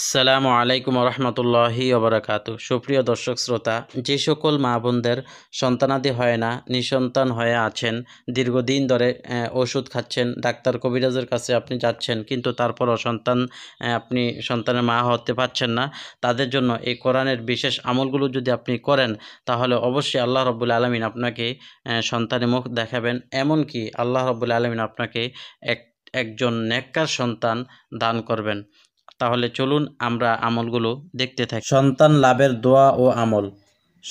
আসসালামু আলাইকুম রহমতুল্লাহি ওবরাকাত সুপ্রিয় দর্শক শ্রোতা যে সকল মা বোনদের সন্তানাদি হয় না নিঃসন্তান হয়ে আছেন দীর্ঘদিন ধরে ওষুধ খাচ্ছেন ডাক্তার কবিরাজের কাছে আপনি যাচ্ছেন কিন্তু তারপরও সন্তান আপনি সন্তানের মা হতে পারছেন না তাদের জন্য এই কোরআনের বিশেষ আমলগুলো যদি আপনি করেন তাহলে অবশ্যই আল্লাহ রবুল আলমিন আপনাকে সন্তানের মুখ দেখাবেন এমনকি আল্লাহ রবুল আলমিন আপনাকে এক একজন নেককার সন্তান দান করবেন তাহলে চলুন আমরা আমলগুলো দেখতে থাকি সন্তান লাভের দোয়া ও আমল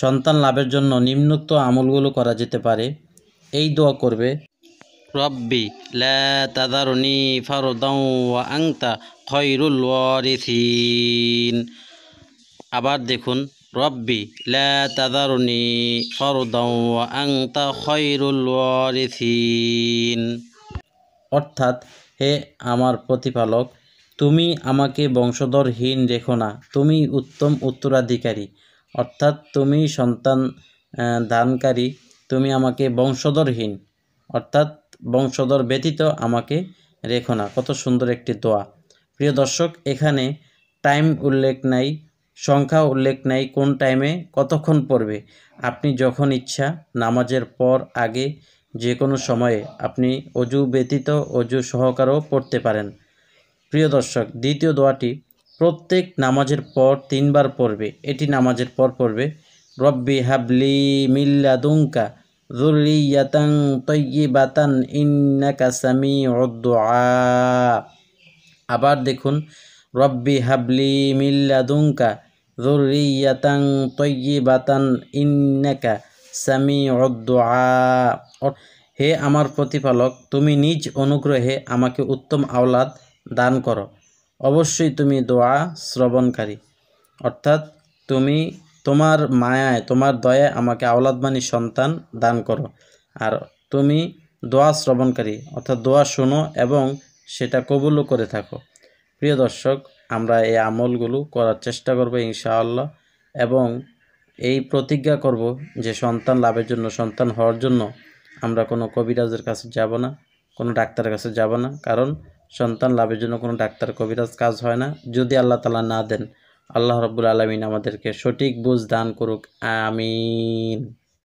সন্তান লাভের জন্য নিম্নোক্ত আমলগুলো করা যেতে পারে এই দোয়া করবে রব্বি লাদারনি আংতা খয়রুল আবার দেখুন রব্বি লি আংতা খয়রুল অর্থাৎ হে আমার প্রতিপালক তুমি আমাকে বংশধরহীন রেখো না তুমি উত্তম উত্তরাধিকারী অর্থাৎ তুমি সন্তান দানকারী তুমি আমাকে বংশধরহীন অর্থাৎ বংশধর ব্যতীত আমাকে রেখো না কত সুন্দর একটি দোয়া প্রিয় দর্শক এখানে টাইম উল্লেখ নাই সংখ্যা উল্লেখ নাই কোন টাইমে কতক্ষণ পড়বে আপনি যখন ইচ্ছা নামাজের পর আগে যে কোনো সময়ে আপনি অজু ব্যতীত অজু সহকারেও পড়তে পারেন প্রিয় দর্শক দ্বিতীয় দোয়াটি প্রত্যেক নামাজের পর তিনবার পড়বে এটি নামাজের পর পড়বে রব্বি হাবলি মিল্লাদুঙ্কা জুলিয়াতাং তৈবাতান ইন্নাকা সামি অদ্দোয়া আবার দেখুন রব্বি হাবলি মিল্লা মিল্লাদুঙ্কা জুলিয়াতাং তৈবাতান ইন্নাকা সামি অদ্দোয়া হে আমার প্রতিপালক তুমি নিজ অনুগ্রহে আমাকে উত্তম আওলাদ দান করো অবশ্যই তুমি দোয়া শ্রবণকারী অর্থাৎ তুমি তোমার মায়ায় তোমার দয়ায় আমাকে আওলাদবাণী সন্তান দান করো আর তুমি দোয়া শ্রবণকারী অর্থাৎ দোয়া শোনো এবং সেটা কবুলও করে থাকো প্রিয় দর্শক আমরা এই আমলগুলো করার চেষ্টা করবো ইনশাআল্লাহ এবং এই প্রতিজ্ঞা করব যে সন্তান লাভের জন্য সন্তান হওয়ার জন্য আমরা কোনো কবিরাজের কাছে যাব না কোনো ডাক্তারের কাছে যাব না কারণ সন্তান লাভের জন্য কোনো ডাক্তার কবিরাজ কাজ হয় না যদি আল্লাহ তালা না দেন আল্লাহ রব্বুল আলমিন আমাদেরকে সঠিক বুঝ দান করুক আমিন